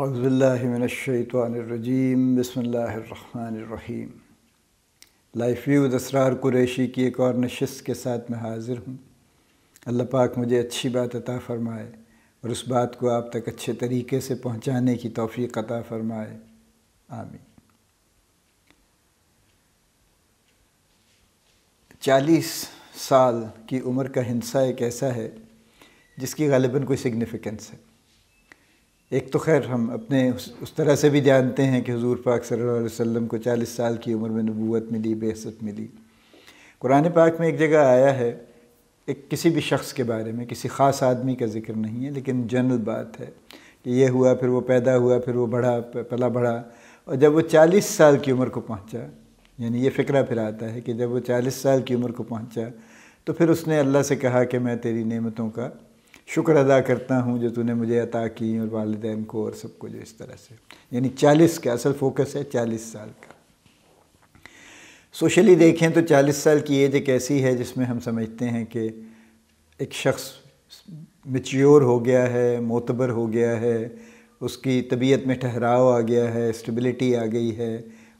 अज़बिल्लिमिनशैतरजीम बसमीम life view दसरार Qureshi की एक और नशस्त के साथ मैं हाज़िर हूँ अल्लाह पाक मुझे अच्छी बात अता फ़रमाए और उस बात को आप तक अच्छे तरीके से पहुँचाने की तोफ़ी अता फ़रमाए आमीन चालीस साल की उम्र का हिंसा एक ऐसा है जिसकी गालिबा कोई सिग्निफिकेंस है एक तो खैर हम अपने उस तरह से भी जानते हैं कि हजूर पाक सल्लल्लाहु अलैहि वसल्लम को 40 साल की उम्र में नबूत मिली बेहसत मिली कुरान पाक में एक जगह आया है एक किसी भी शख्स के बारे में किसी ख़ास आदमी का जिक्र नहीं है लेकिन जनरल बात है कि ये हुआ फिर वो पैदा हुआ फिर वो बढ़ा पला बढ़ा और जब वो चालीस साल की उम्र को पहुँचा यानी ये फ़िक्रा फिर आता है कि जब वो चालीस साल की उम्र को पहुँचा तो फिर उसने अल्लाह से कहा कि मैं तेरी नेमतों का शुक्र अदा करता हूँ जो तूने मुझे अता की और वालदेन को और सबको जो इस तरह से यानी चालीस का असल फोकस है चालीस साल का सोशली देखें तो चालीस साल की एज एक ऐसी है जिसमें हम समझते हैं कि एक शख्स मच्योर हो गया है मोतबर हो गया है उसकी तबीयत में ठहराव आ गया है स्टेबिलिटी आ गई है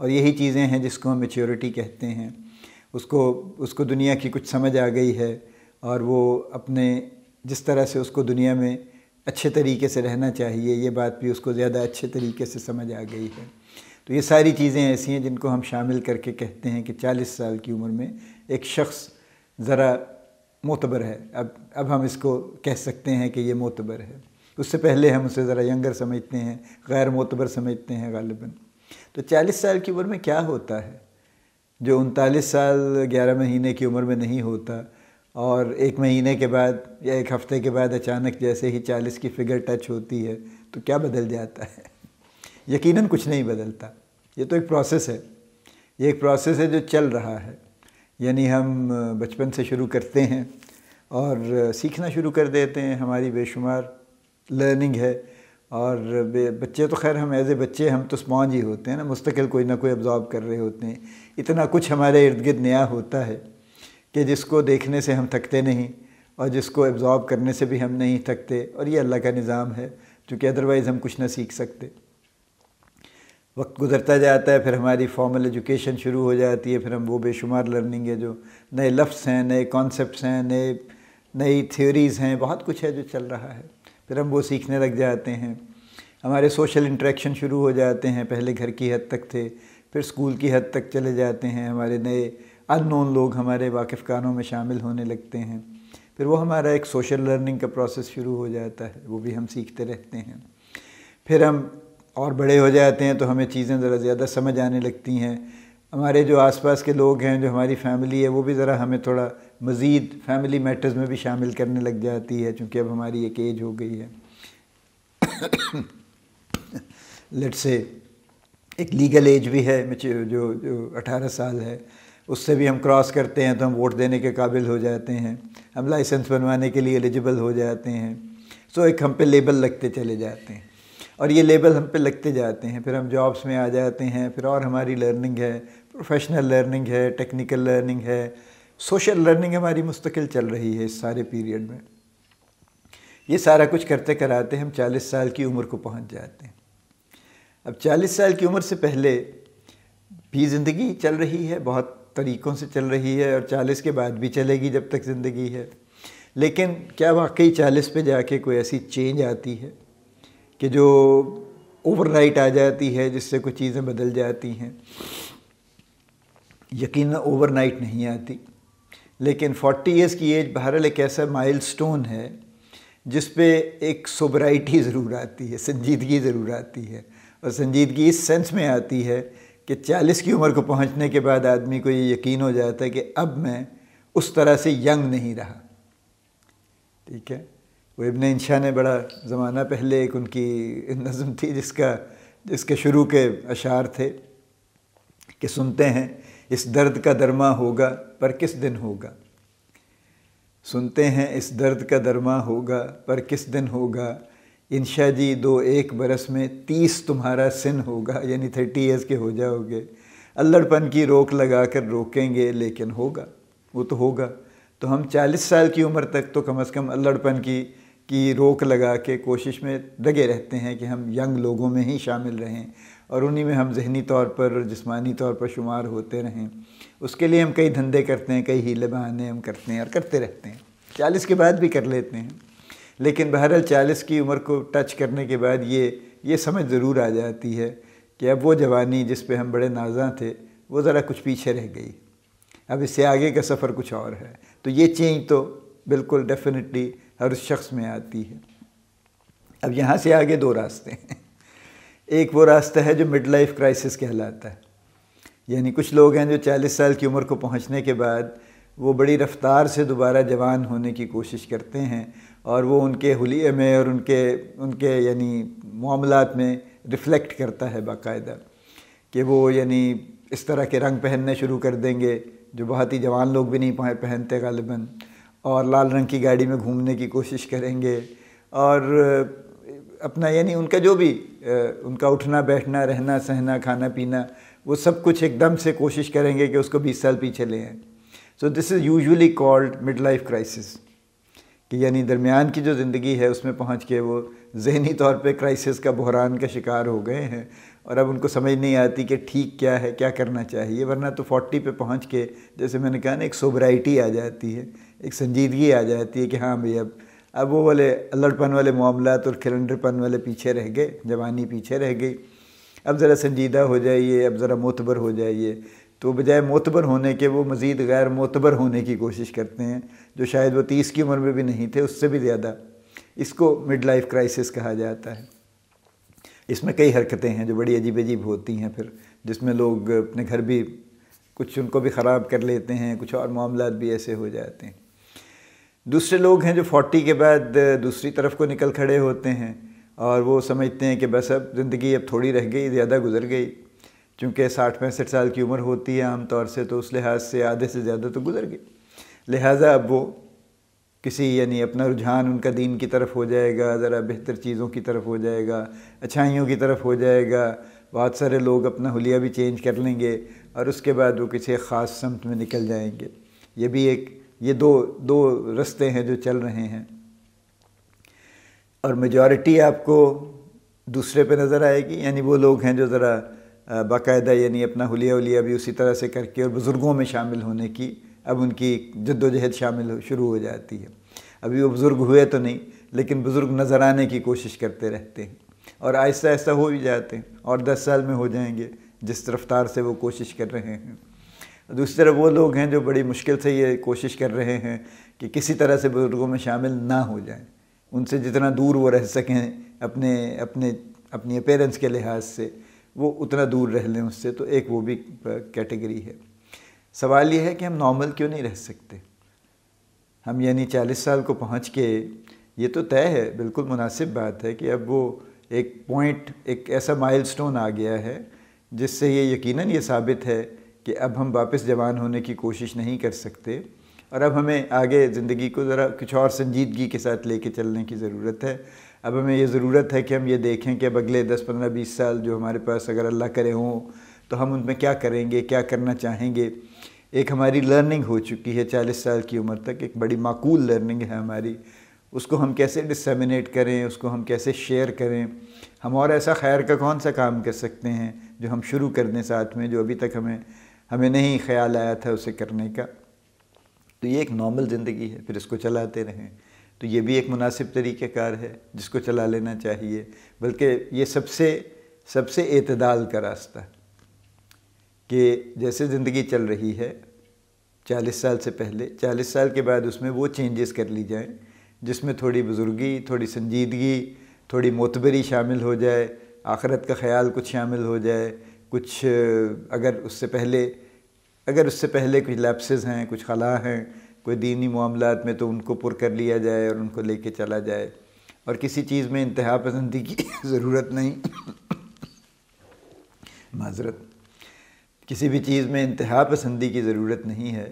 और यही चीज़ें हैं जिसको हम मेच्योरिटी कहते हैं उसको उसको दुनिया की कुछ समझ आ गई है और वो अपने जिस तरह से उसको दुनिया में अच्छे तरीके से रहना चाहिए ये बात भी उसको ज़्यादा अच्छे तरीके से समझ आ गई है तो ये सारी चीज़ें ऐसी हैं जिनको हम शामिल करके कहते हैं कि 40 साल की उम्र में एक शख्स ज़रा मोतबर है अब अब हम इसको कह सकते हैं कि ये मोतबर है उससे पहले हम उसे ज़रा यंगर समझते हैं गैर मोतबर समझते हैं गालिबा तो चालीस साल की उम्र में क्या होता है जो उनतालीस साल ग्यारह महीने की उम्र में नहीं होता और एक महीने के बाद या एक हफ्ते के बाद अचानक जैसे ही चालीस की फिगर टच होती है तो क्या बदल जाता है यकीनन कुछ नहीं बदलता ये तो एक प्रोसेस है ये एक प्रोसेस है जो चल रहा है यानी हम बचपन से शुरू करते हैं और सीखना शुरू कर देते हैं हमारी बेशुमार लर्निंग है और बच्चे तो खैर हम एज ए बच्चे हम तो स्पॉन्ज ही होते हैं ना मुस्तकिल कोई ना कोई अब्ज़ॉर्ब कर रहे होते हैं इतना कुछ हमारे इर्द गिर्द नया होता है कि जिसको देखने से हम थकते नहीं और जिसको एब्ज़ॉर्ब करने से भी हम नहीं थकते और ये अल्लाह का निज़ाम है क्योंकि अदरवाइज़ हम कुछ ना सीख सकते वक्त गुजरता जाता है फिर हमारी फॉर्मल एजुकेशन शुरू हो जाती है फिर हम वो बेशुमार लर्निंग है जो नए लफ्स हैं नए कॉन्सेप्ट हैं नए नई थ्योरीज़ हैं बहुत कुछ है जो चल रहा है फिर हम वो सीखने लग जाते हैं हमारे सोशल इंट्रैक्शन शुरू हो जाते हैं पहले घर की हद तक थे फिर स्कूल की हद तक चले जाते हैं हमारे नए अननोन लोग हमारे कानों में शामिल होने लगते हैं फिर वो हमारा एक सोशल लर्निंग का प्रोसेस शुरू हो जाता है वो भी हम सीखते रहते हैं फिर हम और बड़े हो जाते हैं तो हमें चीज़ें ज़रा ज़्यादा समझ आने लगती हैं हमारे जो आसपास के लोग हैं जो हमारी फैमिली है वो भी ज़रा हमें थोड़ा मज़ीद फैमिली मैटर्स में भी शामिल करने लग जाती है चूँकि अब हमारी एक एज हो गई है लेट से एक लीगल एज भी है जो जो अठारह साल है उससे भी हम क्रॉस करते हैं तो हम वोट देने के काबिल हो जाते हैं हम लाइसेंस बनवाने के लिए एलिजिबल हो जाते हैं सो एक हम पे लेबल लगते चले जाते हैं और ये लेबल हम पे लगते जाते हैं फिर हम जॉब्स में आ जाते हैं फिर और हमारी लर्निंग है प्रोफेशनल लर्निंग है टेक्निकल लर्निंग है सोशल लर्निंग हमारी मुस्तकिल चल रही है इस सारे पीरियड में ये सारा कुछ करते कराते हम 40 साल की उम्र को पहुंच जाते हैं अब 40 साल की उम्र से पहले भी ज़िंदगी चल रही है बहुत तरीक़ों से चल रही है और चालीस के बाद भी चलेगी जब तक ज़िंदगी है लेकिन क्या वाकई चालीस पे जाके कोई ऐसी चेंज आती है कि जो ओवरनाइट आ जाती है जिससे कुछ चीज़ें बदल जाती हैं यकीन ओवरनाइट नहीं आती लेकिन 40 इयर्स की एज बहरहाल एक ऐसा स्टोन है जिस पे एक सोबराइटी ज़रूर आती है संजीदगी ज़रूर आती है और संजीदगी इस सेंस में आती है कि 40 की उम्र को पहुंचने के बाद आदमी को ये यकीन हो जाता है कि अब मैं उस तरह से यंग नहीं रहा ठीक है वो इबन इंशा ने बड़ा ज़माना पहले एक उनकी नज़म थी जिसका जिसके शुरू के अशार थे कि सुनते हैं इस दर्द का दरमा होगा पर किस दिन होगा सुनते हैं इस दर्द का दरमा होगा पर किस दिन होगा शाह जी दो एक बरस में तीस तुम्हारा सिन होगा यानी थर्टी ईयर्स के हो जाओगे अल्लड़पन की रोक लगा कर रोकेंगे लेकिन होगा वो तो होगा तो हम चालीस साल की उम्र तक तो कम अज़ कम अल्लड़पन की की रोक लगा के कोशिश में लगे रहते हैं कि हम यंग लोगों में ही शामिल रहें और उन्हीं में हम जहनी तौर पर और जिसमानी तौर पर शुमार होते रहें उसके लिए हम कई धंधे करते हैं कई हीले बहाने हम करते हैं और करते रहते हैं चालीस के बाद भी कर लेते हैं लेकिन बहरहाल चालीस की उम्र को टच करने के बाद ये ये समझ ज़रूर आ जाती है कि अब वो जवानी जिस पे हम बड़े नाजा थे वो ज़रा कुछ पीछे रह गई अब इससे आगे का सफ़र कुछ और है तो ये चेंज तो बिल्कुल डेफिनेटली हर उस शख्स में आती है अब यहाँ से आगे दो रास्ते हैं एक वो रास्ता है जो मिड लाइफ क्राइसिस कहलाता है यानी कुछ लोग हैं जो चालीस साल की उम्र को पहुँचने के बाद वो बड़ी रफ्तार से दोबारा जवान होने की कोशिश करते हैं और वो उनके हलिए में और उनके उनके यानी मामलात में रिफ़्लेक्ट करता है बाकायदा कि वो यानी इस तरह के रंग पहनने शुरू कर देंगे जो बहुत ही जवान लोग भी नहीं पहनते गालिबा और लाल रंग की गाड़ी में घूमने की कोशिश करेंगे और अपना यानी उनका जो भी उनका उठना बैठना रहना सहना खाना पीना वो सब कुछ एकदम से कोशिश करेंगे कि उसको 20 साल पीछे ले आए so this is usually called mid life crisis कि यानी दरमियान की जो ज़िंदगी है उसमें पहुंच के वो जहनी तौर पे क्राइसिस का बहरान का शिकार हो गए हैं और अब उनको समझ नहीं आती कि ठीक क्या है क्या करना चाहिए वरना तो फोर्टी पे पहुंच के जैसे मैंने कहा ना एक सोबराइटी आ जाती है एक संजीदगी आ जाती है कि हाँ भाई अब अब वो वाले अल्लड़पन वाले मामला और खिलंडरपन वाले पीछे रह गए जवानी पीछे रह गई अब ज़रा संजीदा हो जाइए अब ज़रा मोतबर हो जाइए तो बजाय मोतबर होने के वो मज़ीद गैर मोतबर होने की कोशिश करते हैं जो शायद वो तीस की उम्र में भी नहीं थे उससे भी ज़्यादा इसको मिड लाइफ क्राइसिस कहा जाता है इसमें कई हरकतें हैं जो बड़ी अजीब अजीब होती हैं फिर जिसमें लोग अपने घर भी कुछ उनको भी ख़राब कर लेते हैं कुछ और मामला भी ऐसे हो जाते हैं दूसरे लोग हैं जो फोर्टी के बाद दूसरी तरफ को निकल खड़े होते हैं और वो समझते हैं कि बस अब ज़िंदगी अब थोड़ी रह गई ज़्यादा गुजर गई चूँकि साठ पैंसठ साल की उम्र होती है आमतौर से तो उस लिहाज से आधे से ज़्यादा तो गुजर गए लिहाजा अब वो किसी यानी अपना रुझान उनका दीन की तरफ हो जाएगा ज़रा बेहतर चीज़ों की तरफ हो जाएगा अच्छाइयों की तरफ हो जाएगा बहुत सारे लोग अपना हुलिया भी चेंज कर लेंगे और उसके बाद वो किसी ख़ास समत में निकल जाएंगे ये भी एक ये दो दो रस्ते हैं जो चल रहे हैं और मेजॉरिटी आपको दूसरे पे नज़र आएगी यानी वो लोग हैं जो ज़रा बाकायदा यानी अपना हुलिया उलिया भी उसी तरह से करके और बुज़ुर्गों में शामिल होने की अब उनकी जद्दोजहद शामिल शुरू हो जाती है अभी वो बुज़ुर्ग हुए तो नहीं लेकिन बुज़ुर्ग नज़र आने की कोशिश करते रहते हैं और आहिस्ता आहिस्ता हो भी जाते हैं और दस साल में हो जाएंगे जिस रफ्तार से वो कोशिश कर रहे हैं दूसरी तरफ वो लोग हैं जो बड़ी मुश्किल से ये कोशिश कर रहे हैं कि किसी तरह से बुज़ुर्गों में शामिल ना हो जाएं उनसे जितना दूर वो रह सकें अपने अपने अपने पेरेंट्स के लिहाज से वो उतना दूर रह लें उससे तो एक वो भी कैटेगरी है सवाल ये है कि हम नॉर्मल क्यों नहीं रह सकते हम यानी चालीस साल को पहुँच के ये तो तय है बिल्कुल मुनासिब बात है कि अब वो एक पॉइंट एक ऐसा माइलस्टोन आ गया है जिससे ये यकीनन ये साबित है कि अब हम वापस जवान होने की कोशिश नहीं कर सकते और अब हमें आगे ज़िंदगी को ज़रा कुछ और संजीदगी के साथ लेके चलने की ज़रूरत है अब हमें ये ज़रूरत है कि हम ये देखें कि अब अगले दस पंद्रह बीस साल जो हमारे पास अगर अल्लाह करे हों तो हम उनमें क्या करेंगे क्या करना चाहेंगे एक हमारी लर्निंग हो चुकी है चालीस साल की उम्र तक एक बड़ी माकूल लर्निंग है हमारी उसको हम कैसे डिसमिनेट करें उसको हम कैसे शेयर करें हम और ऐसा खैर का कौन सा काम कर सकते हैं जो हम शुरू कर दें साथ में जो अभी तक हमें हमें नहीं ख्याल आया था उसे करने का तो ये एक नॉर्मल ज़िंदगी है फिर इसको चलाते रहें तो ये भी एक मुनासिब तरीक़ार है जिसको चला लेना चाहिए बल्कि ये सबसे सबसे अतदाल का रास्ता कि जैसे ज़िंदगी चल रही है चालीस साल से पहले चालीस साल के बाद उसमें वो चेंजेस कर ली जाएँ जिसमें थोड़ी बुज़ुर्गी थोड़ी संजीदगी थोड़ी मोतबरी शामिल हो जाए आखरत का ख्याल कुछ शामिल हो जाए कुछ अगर उससे पहले अगर उससे पहले कुछ लैप्सेस हैं कुछ खला हैं कोई दीनी मामला में तो उनको पुर कर लिया जाए और उनको ले कर चला जाए और किसी चीज़ में इंतहा पसंदी की ज़रूरत नहीं माजरत किसी भी चीज़ में इंतहा पसंदी की ज़रूरत नहीं है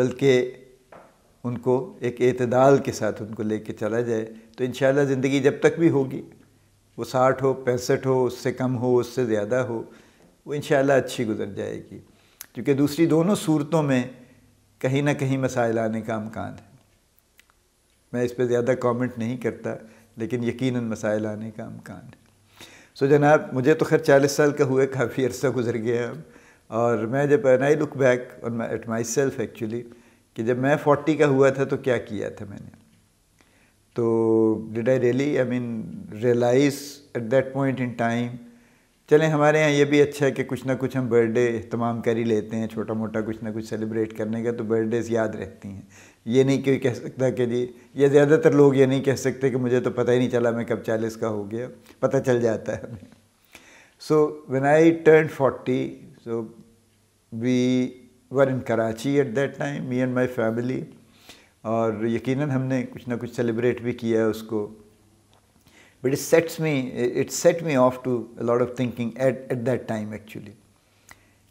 बल्कि उनको एक अतदाल के साथ उनको ले कर चला जाए तो इन ज़िंदगी जब तक भी होगी वो साठ हो पैंसठ हो उससे कम हो उससे ज़्यादा हो वो इन अच्छी गुजर जाएगी क्योंकि दूसरी दोनों सूरतों में कहीं ना कहीं मसाइल आने का अमकान है मैं इस पर ज़्यादा कमेंट नहीं करता लेकिन यकीनन मसाइल आने का अमकान है सो so, जनाब मुझे तो खैर चालीस साल का हुए काफ़ी अर्सा गुजर गया अब और मैं जब and I look back on at myself actually कि जब मैं फोर्टी का हुआ था तो क्या किया था मैंने तो did I really I mean realise at that point in time चलें हमारे यहाँ ये भी अच्छा है कि कुछ ना कुछ हम बर्थडे तमाम कर ही लेते हैं छोटा मोटा कुछ ना कुछ सेलिब्रेट करने का तो बर्थडेज याद रहती हैं ये नहीं कोई कह सकता कि जी या ज़्यादातर लोग ये नहीं कह सकते कि मुझे तो पता ही नहीं चला मैं कब चालीस का हो गया पता चल जाता है हमें so when I turn forty so we were in Karachi at that time me and my family और यकीन हमने कुछ ना कुछ सेलिब्रेट भी किया है उसको but it sets me it set me off to a lot of thinking at at that time actually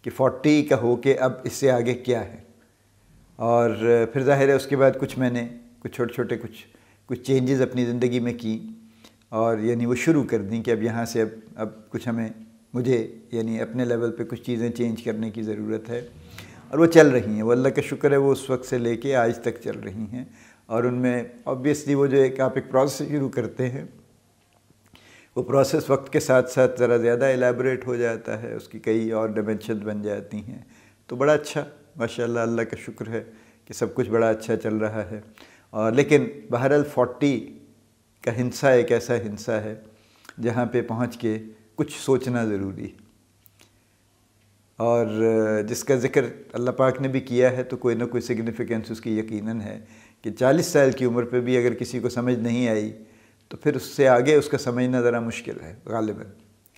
कि फोर्टी का हो के अब इससे आगे क्या है और uh, फिर जाहिर है उसके बाद कुछ मैंने कुछ छोटे छोटे कुछ कुछ चेंजेस अपनी ज़िंदगी में की और यानी वो शुरू कर दी कि अब यहाँ से अब अब कुछ हमें मुझे यानी अपने लेवल पे कुछ चीज़ें चेंज करने की ज़रूरत है और वो चल रही हैं वो अल्लाह का शुक्र है वो उस वक्त से लेके आज तक चल रही हैं और उनमें ऑब्वियसली वो जो एक आप एक प्रोसेस शुरू करते हैं वो प्रोसेस वक्त के साथ साथ ज़रा ज़्यादा एलेबरेट हो जाता है उसकी कई और डिमेंशन बन जाती हैं तो बड़ा अच्छा माशा अल्लाह का शुक्र है कि सब कुछ बड़ा अच्छा चल रहा है और लेकिन बहरहाल फोर्टी का हिंसा एक ऐसा हिंसा है जहाँ पे पहुँच के कुछ सोचना ज़रूरी और जिसका ज़िक्र अल्लाह पाक ने भी किया है तो कोई ना कोई सिग्निफिकेंस उसकी यकीनन है कि 40 साल की उम्र पे भी अगर किसी को समझ नहीं आई तो फिर उससे आगे उसका समझना ज़रा मुश्किल है गालिबा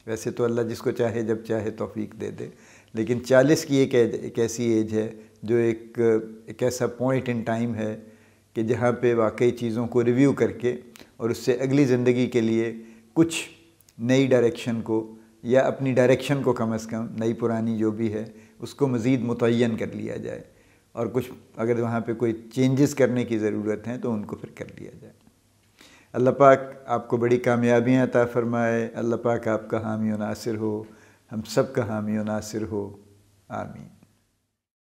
वैसे तो अल्लाह जिसको चाहे जब चाहे तोफ़ी दे दे लेकिन चालीस की एक, एक ऐसी एज है जो एक एक ऐसा पॉइंट इन टाइम है कि जहाँ पे वाकई चीज़ों को रिव्यू करके और उससे अगली ज़िंदगी के लिए कुछ नई डायरेक्शन को या अपनी डायरेक्शन को कम अज़ कम नई पुरानी जो भी है उसको मज़ीद मुतन कर लिया जाए और कुछ अगर वहाँ पे कोई चेंजेस करने की ज़रूरत है तो उनको फिर कर लिया जाए अल्लाह पाक आपको बड़ी कामयाबियाँ अता फ़रमाए अल्लाह पाक आपका हामी नासिर हो हम सब का हामी नासिर हो आमीन